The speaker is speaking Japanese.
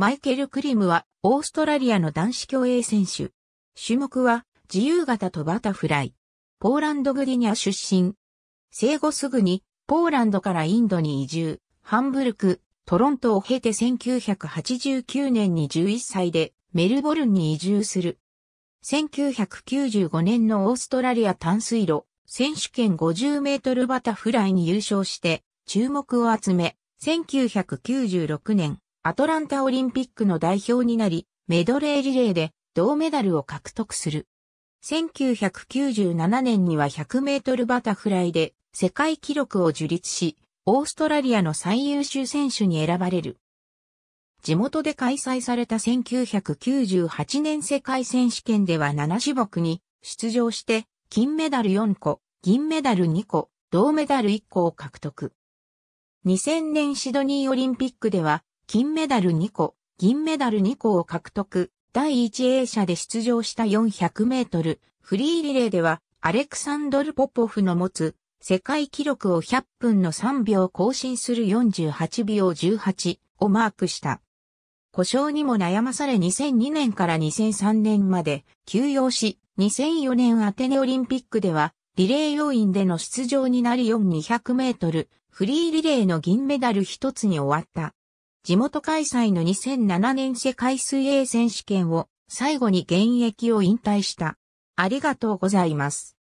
マイケル・クリムは、オーストラリアの男子競泳選手。種目は、自由形とバタフライ。ポーランド・グリニャ出身。生後すぐに、ポーランドからインドに移住、ハンブルク、トロントを経て1989年に11歳で、メルボルンに移住する。1995年のオーストラリア淡水路、選手権50メートルバタフライに優勝して、注目を集め、1996年、アトランタオリンピックの代表になり、メドレーリレーで銅メダルを獲得する。1997年には100メートルバタフライで世界記録を樹立し、オーストラリアの最優秀選手に選ばれる。地元で開催された1998年世界選手権では7種目に出場して金メダル4個、銀メダル2個、銅メダル1個を獲得。2000年シドニーオリンピックでは金メダル2個、銀メダル2個を獲得。第1泳者で出場した400メートル、フリーリレーでは、アレクサンドル・ポポフの持つ世界記録を100分の3秒更新する48秒18をマークした。故障にも悩まされ2002年から2003年まで休養し、2004年アテネオリンピックでは、リレー要員での出場になり4200メートル、フリーリレーの銀メダル1つに終わった。地元開催の2007年世界水泳選手権を最後に現役を引退した。ありがとうございます。